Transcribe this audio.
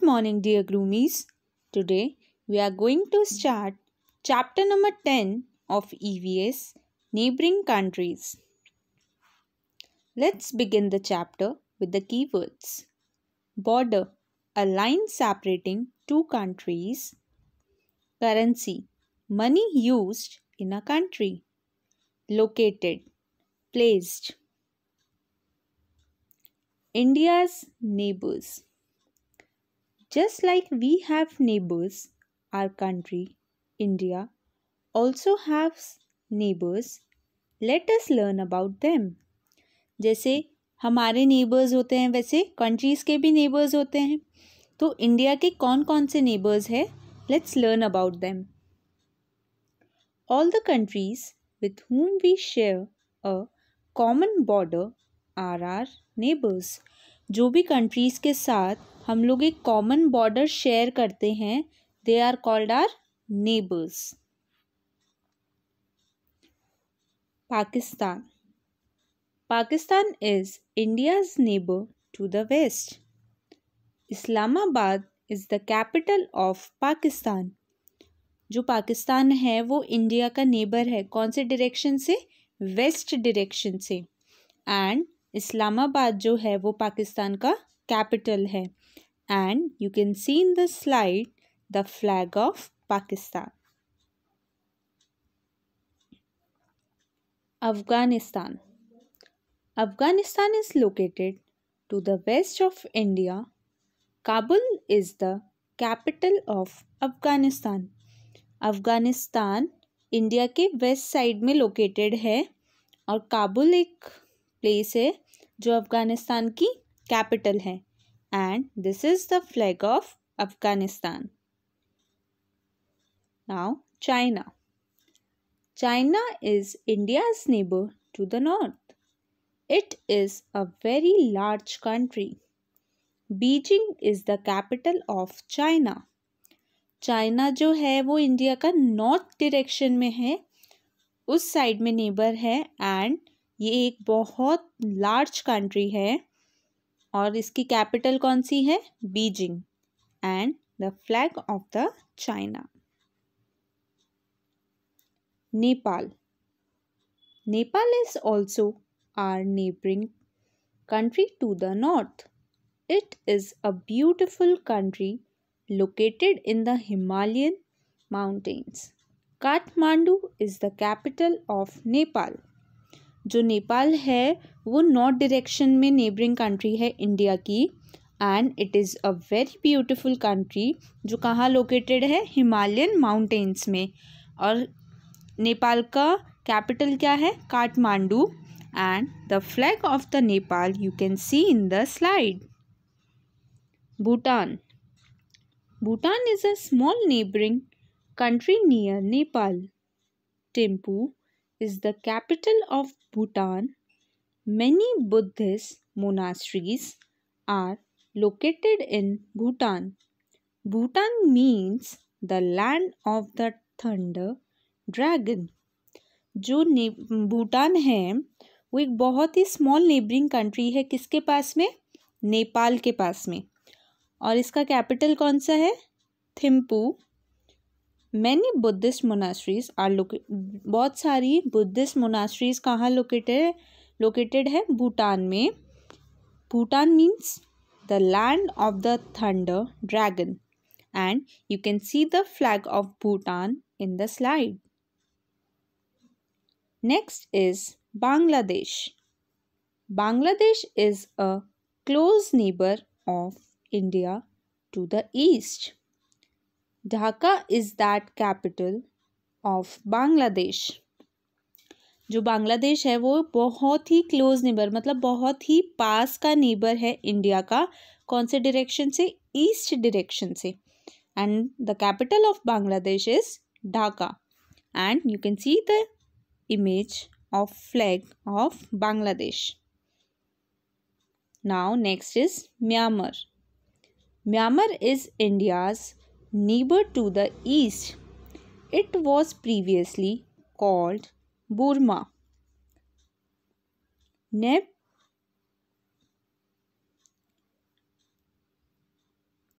Good morning, dear groomies. Today we are going to start chapter number 10 of EVS Neighboring Countries. Let's begin the chapter with the keywords border, a line separating two countries, currency, money used in a country, located, placed, India's neighbors. Just like we have neighbors, our country, India, also has neighbors. Let us learn about them. जैसे हमारे neighbours होते हैं वैसे countries के भी neighbours होते हैं तो इंडिया के कौन कौन से नेबर्स हैं let's learn about them all the countries with whom we share a common border are our neighbors. जो भी कंट्रीज़ के साथ हम लोग एक कॉमन बॉर्डर शेयर करते हैं they are called are neighbours Pakistan Pakistan is India's neighbour to the west Islamabad is the capital of Pakistan जो पाकिस्तान है वो इंडिया का नेबर है कौन से डायरेक्शन से वेस्ट डायरेक्शन से एंड इस्लामाबाद जो है वो पाकिस्तान का कैपिटल है and you can see in the slide the flag of Pakistan. Afghanistan Afghanistan is located to the west of India. Kabul is the capital of Afghanistan. Afghanistan India ke west side mein located hai aur Kabul ek place hai jo Afghanistan ki capital hai. and this is the flag of Afghanistan. Now China. China is India's neighbor to the north. It is a very large country. beijing is the capital of china china jo hai wo india ka north direction mein hai उस side में neighbour है and ये एक बहुत large country है और इसकी capital कौन सी है Beijing and the flag of the China Nepal Nepal is also are neighbouring country to the north it is a beautiful country located in the Himalayan mountains Kathmandu is the capital of Nepal जो नेपाल है वो north direction में neighbouring country है India की and it is a very beautiful country जो कहाँ located है Himalayan mountains में और नेपाल का कैपिटल क्या है Kathmandu and the flag of the Nepal you can see in the slide Bhutan Bhutan is a small neighbouring country near Nepal Thimphu is the capital of Bhutan, many Buddhist monasteries are located in Bhutan. Bhutan means the land of the thunder dragon. जो ने भूटान है वो एक बहुत ही small neighbouring country है किसके पास में नेपाल के पास में और इसका कैपिटल कौन सा है Thimphu many buddhist monasteries are located बहुत सारी buddhist monasteries कहाँ located है located है Bhutan में Bhutan means the land of the thunder dragon and you can see the flag of Bhutan in the slide. Next is Bangladesh. Bangladesh is a close neighbor of India to the east. Dhaka is that capital of Bangladesh जो बांग्लादेश है वो बहुत ही close neighbour मतलब बहुत ही पास का neighbour है India का कौन से डायरेक्शन से ईस्ट डायरेक्शन से and the capital of Bangladesh is Dhaka and you can see the image of flag of Bangladesh now next is Myanmar Myanmar is India's neighbor to the east. It was previously called Burma. Neb